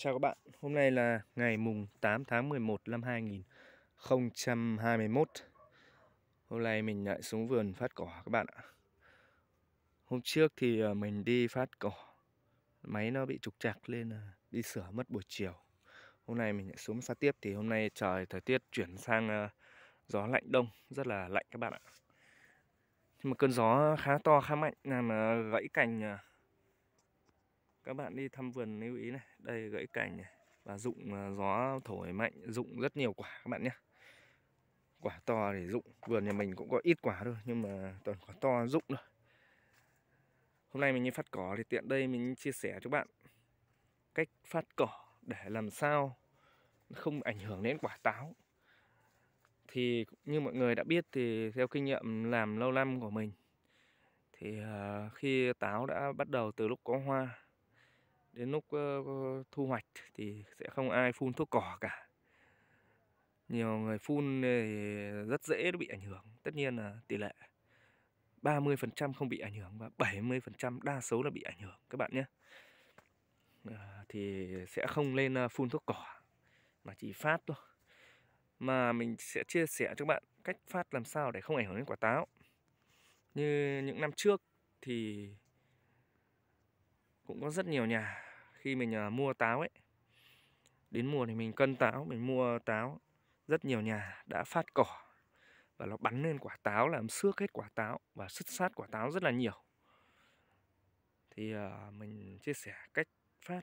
Chào các bạn, hôm nay là ngày mùng 8 tháng 11 năm 2021 Hôm nay mình lại xuống vườn phát cỏ các bạn ạ Hôm trước thì ờ, mình đi phát cỏ Máy nó bị trục trặc lên đi sửa mất buổi chiều Hôm nay mình lại xuống phát tiếp thì hôm nay trời thời tiết chuyển sang ờ, gió lạnh đông Rất là lạnh các bạn ạ Nhưng mà cơn gió khá to khá mạnh làm ờ, gãy cành các bạn đi thăm vườn lưu ý này đây gãy cành này và dụng à, gió thổi mạnh dụng rất nhiều quả các bạn nhé quả to để dụng vườn nhà mình cũng có ít quả thôi nhưng mà toàn quả to dụng rồi hôm nay mình đi phát cỏ thì tiện đây mình chia sẻ cho các bạn cách phát cỏ để làm sao không ảnh hưởng đến quả táo thì như mọi người đã biết thì theo kinh nghiệm làm lâu năm của mình thì à, khi táo đã bắt đầu từ lúc có hoa đến lúc thu hoạch thì sẽ không ai phun thuốc cỏ cả nhiều người phun thì rất dễ bị ảnh hưởng tất nhiên là tỷ lệ 30% không bị ảnh hưởng và 70% đa số là bị ảnh hưởng các bạn nhé à, thì sẽ không lên phun thuốc cỏ mà chỉ phát thôi mà mình sẽ chia sẻ cho các bạn cách phát làm sao để không ảnh hưởng đến quả táo như những năm trước thì cũng có rất nhiều nhà khi mình à, mua táo ấy đến mùa thì mình cân táo mình mua táo rất nhiều nhà đã phát cỏ và nó bắn lên quả táo làm xước hết quả táo và xuất sát quả táo rất là nhiều thì uh, mình chia sẻ cách phát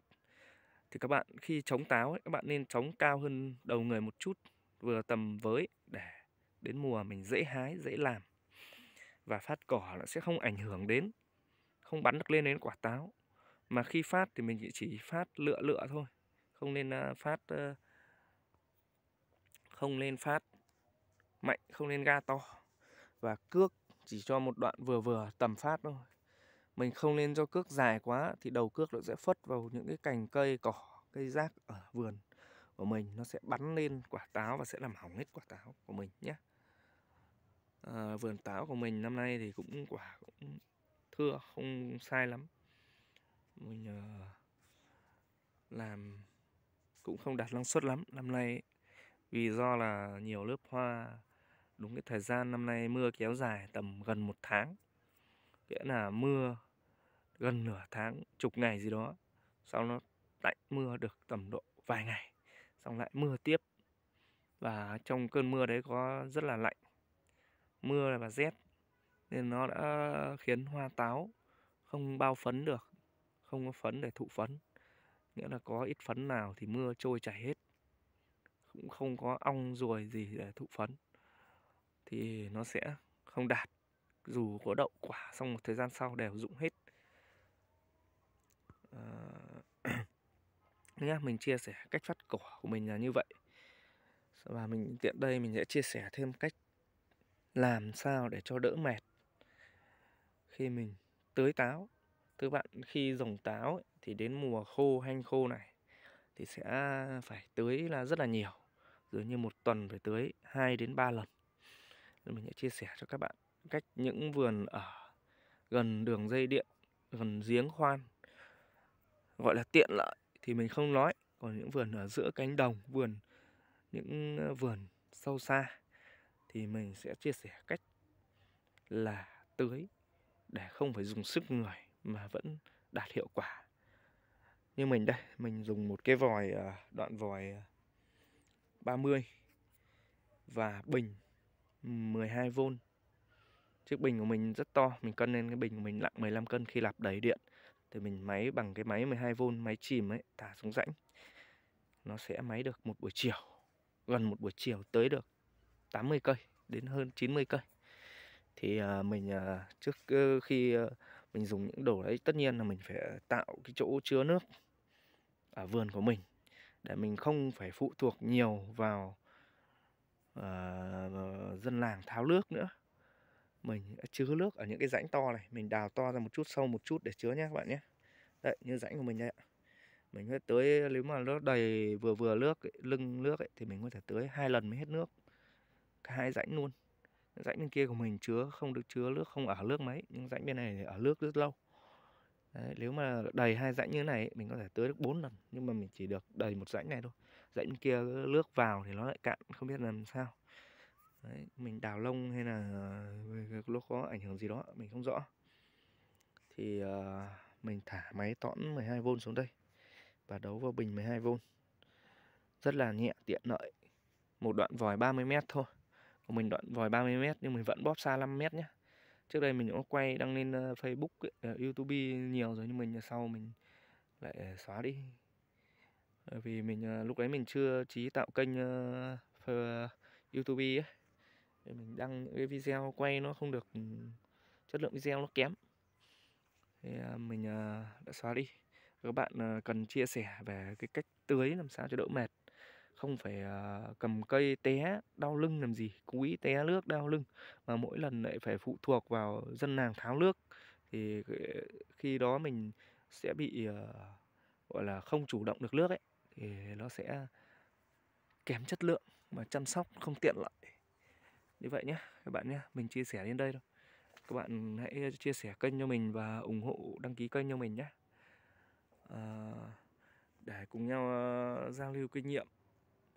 thì các bạn khi chống táo ấy, các bạn nên chống cao hơn đầu người một chút vừa tầm với để đến mùa mình dễ hái dễ làm và phát cỏ nó sẽ không ảnh hưởng đến không bắn được lên đến quả táo mà khi phát thì mình chỉ phát lựa lựa thôi không nên phát không nên phát mạnh không nên ga to và cước chỉ cho một đoạn vừa vừa tầm phát thôi mình không nên cho cước dài quá thì đầu cước nó sẽ phất vào những cái cành cây cỏ cây rác ở vườn của mình nó sẽ bắn lên quả táo và sẽ làm hỏng hết quả táo của mình nhé à, vườn táo của mình năm nay thì cũng quả cũng thưa không sai lắm mình ờ, làm cũng không đạt năng suất lắm năm nay vì do là nhiều lớp hoa đúng cái thời gian năm nay mưa kéo dài tầm gần một tháng nghĩa là mưa gần nửa tháng chục ngày gì đó sau nó tạnh mưa được tầm độ vài ngày xong lại mưa tiếp và trong cơn mưa đấy có rất là lạnh mưa và rét nên nó đã khiến hoa táo không bao phấn được không có phấn để thụ phấn nghĩa là có ít phấn nào thì mưa trôi chảy hết cũng không có ong ruồi gì để thụ phấn thì nó sẽ không đạt dù có đậu quả xong một thời gian sau đều rụng hết à, nhá mình chia sẻ cách phát cỏ của mình là như vậy và mình tiện đây mình sẽ chia sẻ thêm cách làm sao để cho đỡ mệt khi mình tưới táo các bạn khi dòng táo ấy, thì đến mùa khô hanh khô này thì sẽ phải tưới là rất là nhiều dường như một tuần phải tưới 2 đến 3 lần mình sẽ chia sẻ cho các bạn cách những vườn ở gần đường dây điện gần giếng khoan gọi là tiện lợi thì mình không nói còn những vườn ở giữa cánh đồng vườn những vườn sâu xa thì mình sẽ chia sẻ cách là tưới để không phải dùng sức người mà vẫn đạt hiệu quả như mình đây mình dùng một cái vòi à, đoạn vòi 30 à, và bình 12V chiếc bình của mình rất to mình cân lên cái bình của mình nặng 15 cân khi lạp đầy điện thì mình máy bằng cái máy 12V máy chìm ấy thả xuống rãnh nó sẽ máy được một buổi chiều gần một buổi chiều tới được 80 cây đến hơn 90 cây thì à, mình trước khi mình dùng những đồ đấy tất nhiên là mình phải ờ, tạo cái chỗ chứa nước ở vườn của mình để mình không phải phụ thuộc nhiều vào uh, dân làng tháo nước nữa mình chứa nước ở những cái rãnh to này mình đào to ra một chút sâu một chút để chứa nhé các bạn nhé đấy như rãnh của mình đây ạ mình sẽ tưới nếu mà nó đầy vừa vừa nước lưng nước ấy, thì mình có thể tưới hai lần mới hết nước cả hai rãnh luôn rãnh bên kia của mình chứa không được chứa nước không ở nước mấy nhưng rãnh bên này thì ở nước rất lâu Đấy, nếu mà đầy hai rãnh như thế này mình có thể tưới được 4 lần nhưng mà mình chỉ được đầy một rãnh này thôi rãnh bên kia nước vào thì nó lại cạn không biết làm sao Đấy, mình đào lông hay là nó có ảnh hưởng gì đó mình không rõ thì uh, mình thả máy tõn 12V xuống đây và đấu vào bình 12V rất là nhẹ tiện lợi một đoạn vòi 30m thôi của mình đoạn vòi 30m nhưng mình vẫn bóp xa 5m nhé trước đây mình cũng quay đăng lên ờ, Facebook ờ, YouTube nhiều rồi nhưng mình ờ, sau mình lại xóa đi bởi vì mình lúc đấy mình chưa trí tạo kênh YouTube ấy mình đăng những cái video quay nó không được ừ, chất lượng video nó kém thì mình đã xóa đi các bạn cần chia sẻ về cái cách tưới làm sao cho đỡ mệt không phải à, cầm cây té đau lưng làm gì cúi té nước đau lưng mà mỗi lần lại phải phụ thuộc vào dân làng tháo nước thì ờ, khi đó mình sẽ bị ờ, gọi là không chủ động được nước ấy thì nó sẽ kém chất lượng mà chăm sóc không tiện lợi như vậy nhé các bạn nhé mình chia sẻ đến đây thôi các bạn hãy ờ, chia sẻ kênh cho mình và ủng hộ đăng ký kênh cho mình nhé à, để cùng nhau giao lưu kinh nghiệm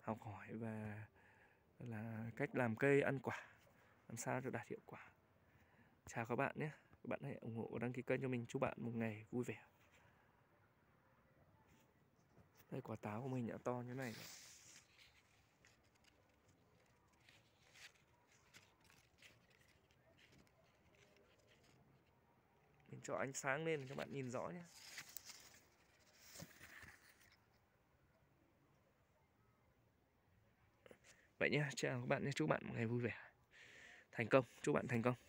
học hỏi và là cách làm cây ăn quả làm sao cho đạt hiệu quả chào các bạn nhé các bạn hãy ủng hộ đăng ký kênh cho mình chúc bạn một ngày vui vẻ đây quả táo của mình đã to như này rồi. mình cho ánh sáng lên để các bạn nhìn rõ nhé vậy nhé chào các bạn nhé chúc bạn một ngày vui vẻ thành công chúc bạn thành công